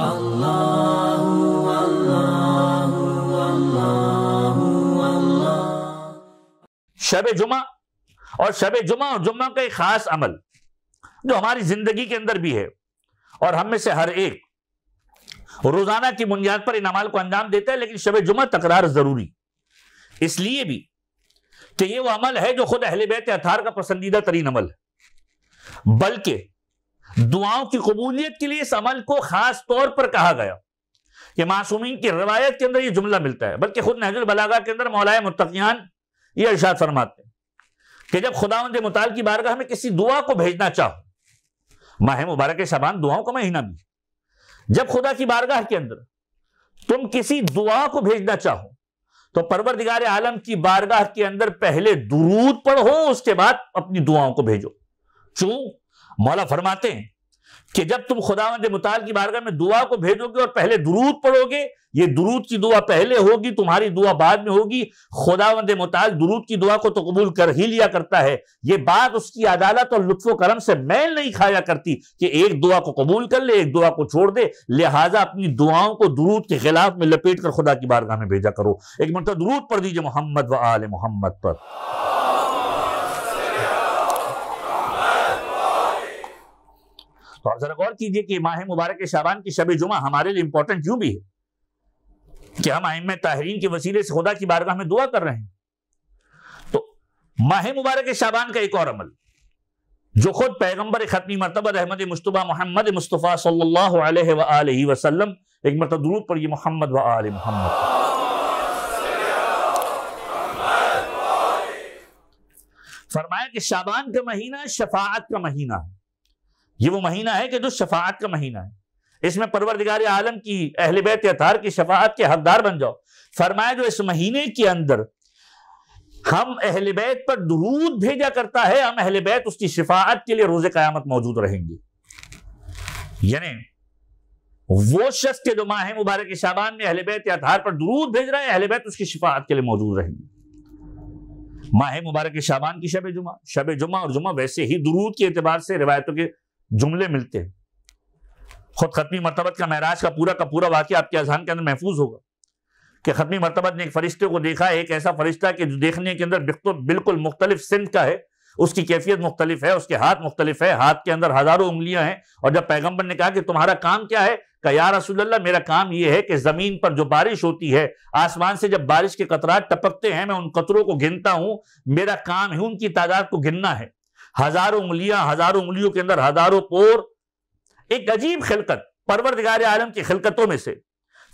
शब जुमा और शब जुमा और जुम्मा का एक खास अमल जो हमारी जिंदगी के अंदर भी है और हम में से हर एक रोजाना की बुनियाद पर इन अमाल को अंजाम देता है लेकिन शब जुमा तकरार जरूरी इसलिए भी कि ये वो अमल है जो खुद अहल बैत अथार का पसंदीदा तरीन अमल है बल्कि दुआओं की कबूलियत के लिए इस अमल को खास तौर पर कहा गया कि मासूमी की रवायत के अंदर यह जुमला मिलता है बल्कि खुद नहजुल बलागा के अंदर मौलाए मुतकियान ये इर्शाद फरमाते हैं कि जब उनके मुताल की बारगाह में किसी दुआ को भेजना चाहो माह मुबारक शबान दुआओं का महीना भी जब खुदा की बारगाह के अंदर तुम किसी दुआ को भेजना चाहो तो परवर दिगार आलम की बारगाह के अंदर पहले दुरूद पढ़ो उसके बाद अपनी दुआओं को भेजो क्यों मौला फरमाते हैं कि जब तुम खुदा मुताल की बारगाह में दुआ को भेजोगे और पहले दुरूद पढ़ोगे ये दुरूद की दुआ पहले होगी तुम्हारी दुआ बाद में होगी खुदा मुताल दुरूद की दुआ को तो कबूल कर ही लिया करता है ये बात उसकी अदालत और लुत्फ करम से मैल नहीं खाया करती कि एक दुआ को कबूल कर ले एक दुआ को छोड़ दे लिहाजा अपनी दुआओं को दुरूद के खिलाफ में लपेट कर खुदा की बारगाह में भेजा करो एक मतलब दुरूद पढ़ दीजिए मोहम्मद व आल मोहम्मद पर और जरा गौर कीजिए कि माह मुबारक शाबान की शब जुमा हमारे लिए इंपॉर्टेंट क्यों भी है कि हम आइम ताहरीन के वसीले से खुदा की बारगाह में दुआ कर रहे हैं तो माह मुबारक शाबान का एक और अमल जो खुद पैगम्बर खतनी मरतब अहमद मुशतबा मोहम्मद मुस्तफ़ा सल्लल्लाहु अलैहि एक मरतब दरूद पर ये मोहम्मद व आल मोहम्मद फरमाया कि शाबान का महीना शफात का महीना है ये वो महीना है कि जो शफात का महीना है इसमें परवरदिगार आलम की अहल बैत अतार की शफात के हकदार बन जाओ फरमाया जो इस महीने के अंदर हम अहल बैत पर दरूद भेजा करता है हम अहल बैत उसकी शफात के लिए रोज क़यामत मौजूद रहेंगे यानी वो शख्स के जो माह मुबारक शाबान में अहल बैत आधार पर दरूद भेज रहा है अहल बैत उसकी शफात के लिए मौजूद रहेंगे माह मुबारक शाबान की शब जुमा शब जुमा और जुमा वैसे ही दरूद के अतबार से रिवायतों के जुमले मिलते हैं खुद खतमी मरतबत का महराज का पूरा का पूरा वाक्य आपके अजहान के अंदर महफूज होगा कि खतमी मरतबत ने एक फरिश्ते को देखा एक ऐसा फरिश्ता कि जो देखने के अंदर बिल्कुल मुख्तलिफ सिंध का है उसकी कैफियत मुख्तलिफ है उसके हाथ मुख्तलिफ है हाथ के अंदर हजारों उंगलियां हैं और जब पैगंबर ने कहा कि तुम्हारा काम क्या है कहा यार रसूल्ला मेरा काम यह है कि जमीन पर जो बारिश होती है आसमान से जब बारिश के कतरात टपकते हैं मैं उन कतरों को गिनता हूं मेरा काम ही उनकी तादाद को गिनना है हजारों उंगलियां हजारों उंगलियों के अंदर हजारों पोर एक अजीब खिलकत परवरदिगार आलम की खिलकतों में से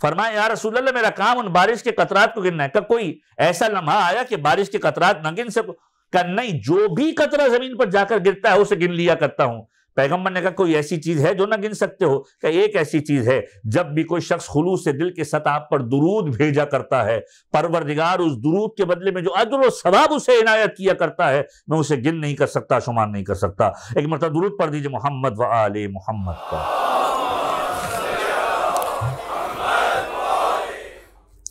फरमाए यार रसूल मेरा काम उन बारिश के कतरात को गिनना है क्या कोई ऐसा लम्हा आया कि बारिश के कतरात न गिन सको क्या नहीं जो भी कतरा जमीन पर जाकर गिरता है उसे गिन लिया करता हूं पैगम्बर ने कहा कोई ऐसी चीज है जो ना गिन सकते हो क्या एक ऐसी चीज है जब भी कोई शख्स खलूस से दिल के सताब पर दुरूद भेजा करता है परवरदिगार उस दुरूद के बदले में जो अजर सवाब उसे इनायत किया करता है मैं उसे गिन नहीं कर सकता शुमार नहीं कर सकता एक मरतब दुरूद पढ़ दीजिए मोहम्मद व आल मोहम्मद का